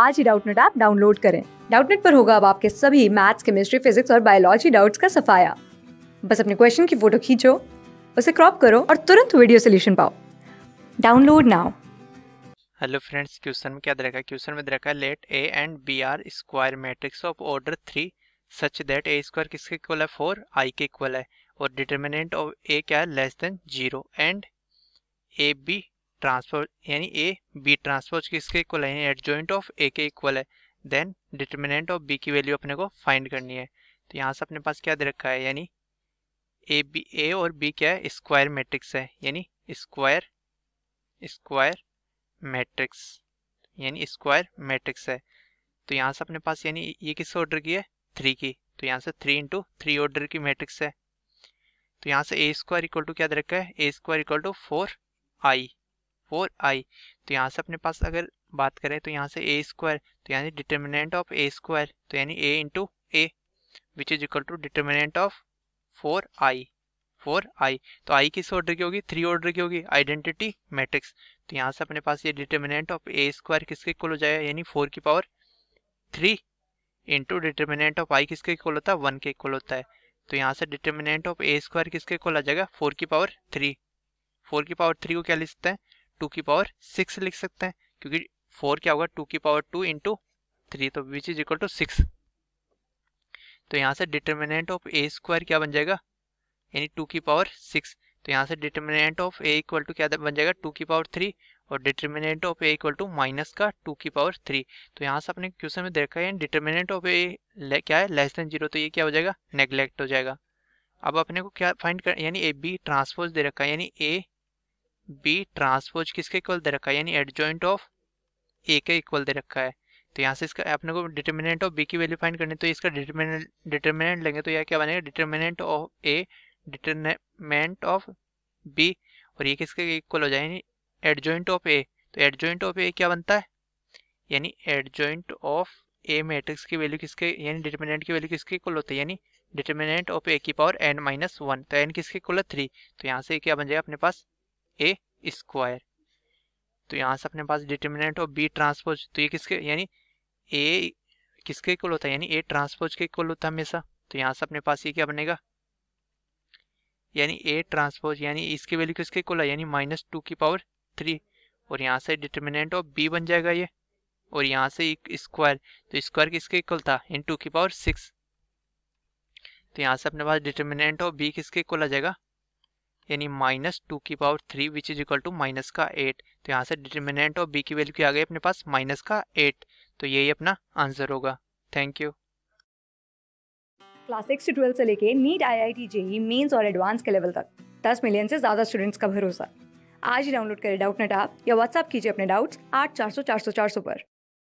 आज ही Doubtnut app download करें डाउटनेट पर होगा अब आपके सभी मैथ्स केमिस्ट्री फिजिक्स और बायोलॉजी डाउट्स का सफाया बस अपने क्वेश्चन की फोटो खींचो उसे क्रॉप करो और तुरंत वीडियो सोल्यूशन पाओ download now hello friends question में क्या दे रखा है क्वेश्चन में दे रखा है let A and B are square matrix of order three such that A square किसके इक्वल है फोर आई के इक्वल है और डिटर्मिनेंट ऑफ ए क्या है less than zero and A B transfer यानी ए बी ट्रांसफर किसके equal है एट जॉइंट ऑफ ए के इक्वल है देन डिटर्मिनेंट ऑफ बी की वैल्यू अपने को फाइंड करनी है तो यहाँ से अपने पास क्या दे रखा है यानी ए बी ए और बी क्या है स्क्वायर मैट्रिक्स है यानी स्क्वायर स्क्वायर मैट्रिक्स यानी स्क्वायर मैट्रिक्स है तो यहाँ से अपने पास यानी ये किस ऑर्डर की है थ्री की तो यहाँ से थ्री इंटू थ्री ऑर्डर की मैट्रिक्स है तो यहाँ से ए स्क्वायर इक्वल टू क्या दे रखा है A square equal to four I four I तो यहाँ से अपने पास अगर बात करें तो यहाँ से ए स्क्वायर तो यानी डिटर्मिनेंट ऑफ ए स्क्वायर तो यानी A into A which is equal to determinant of four I four I तो आई किस ऑर्डर की होगी थ्री ऑर्डर की होगी आइडेंटिटी मैट्रिक्स तो यहाँ से अपने पास ये डिटर्मिनेंट ऑफ ए स्क्वायर किसके इक्वल हो जाएगा यानी फोर की power three into determinant of I किसके इक्वल होता है वन के इक्वल होता है तो यहाँ से डिटर्मिनेंट ऑफ ए स्क्वायर किसके इक्वल आ जाएगा फोर की पावर थ्री फोर की पावर थ्री को क्या लिख सकते हैं टू की पावर सिक्स लिख सकते हैं क्योंकि फोर क्या होगा टू की पावर टू इंटू थ्री तो which is equal to six तो यहाँ से डिटर्मिनेंट ऑफ ए स्क्वायर क्या बन जाएगा यानी टू की पावर सिक्स तो यहाँ से determinant of A equal to क्या बन जाएगा टू की पावर थ्री और determinant of A equal to minus का टू की पावर थ्री तो यहाँ से अपने क्वेश्चन में देखा है डिटर्मिनेंट ऑफ ए क्या है लेस देन जीरो तो ये क्या हो जाएगा नेग्लेक्ट हो जाएगा अब अपने को क्या फाइंड कर यानी ए बी ट्रांसपोज दे रखा है यानी ए बी ट्रांसपोज किसके इक्वल दे रखा है यानी एड जॉइंट ऑफ ए के इक्वल दे रखा है तो यहाँ से इसका अपने को डिटर्मिनेंट ऑफ बी की वैल्यू फाइंड करनी तो इसका डिटर्मिनेंट डिटर्मिनेंट लेंगे तो यह क्या बनेगा determinant of A determinant of B और ये किसके इक्वल हो जाए जाएंगे एडजॉइंट ऑफ ए तो एडजॉइंट ऑफ ए क्या बनता है यानी एडजॉइंट ऑफ ए मैट्रिक्स की वैल्यू किसके यानी डिटर्मिनेंट की वैल्यू किसके इक्वल होती है यानी डिटर्मिनेंट ऑफ ए की पावर एन माइनस वन तो एन किसके इक्वल है थ्री तो यहाँ से क्या बन जाएगा अपने पास ए स्क्वायर तो यहाँ से अपने पास डिटर्मिनेंट ऑफ बी ट्रांसपोज तो ये किसके यानी ए किसके इक्वल होता है यानी ए ट्रांसपोज के इक्वल होता है हमेशा तो यहाँ से अपने पास ये क्या बनेगा यानी ए ट्रांसपोज यानी इसके वैल्यू किसके इक्वल है यानी माइनस टू की पावर थ्री और यहाँ से डिटर्मिनेंट ऑफ बी बन जाएगा ये और यहाँ से स्क्वायर तो स्क्वायर किसके इक्वल था इन टू की पावर सिक्स तो यहाँ से अपने पास डिटर्मिनेंट ऑफ बी किसके इक्वल आ जाएगा यानी माइनस टू की power three which is equal to minus का एट तो यहाँ से डिटर्मिनेंट ऑफ बी की वैल्यू क्या आ गई अपने पास माइनस का एट तो यही अपना आंसर होगा थैंक यू क्लास सिक्स से ट्वेल्थ से लेके NEET I I T JEE mains और एडवांस के लेवल तक दस मिलियन से ज़्यादा स्टूडेंट्स का भरोसा आज ही डाउनलोड करें डाउट नेट आप या व्हाट्सअप कीजिए अपने डाउट्स आठ चार सौ चार सौ चार सौ पर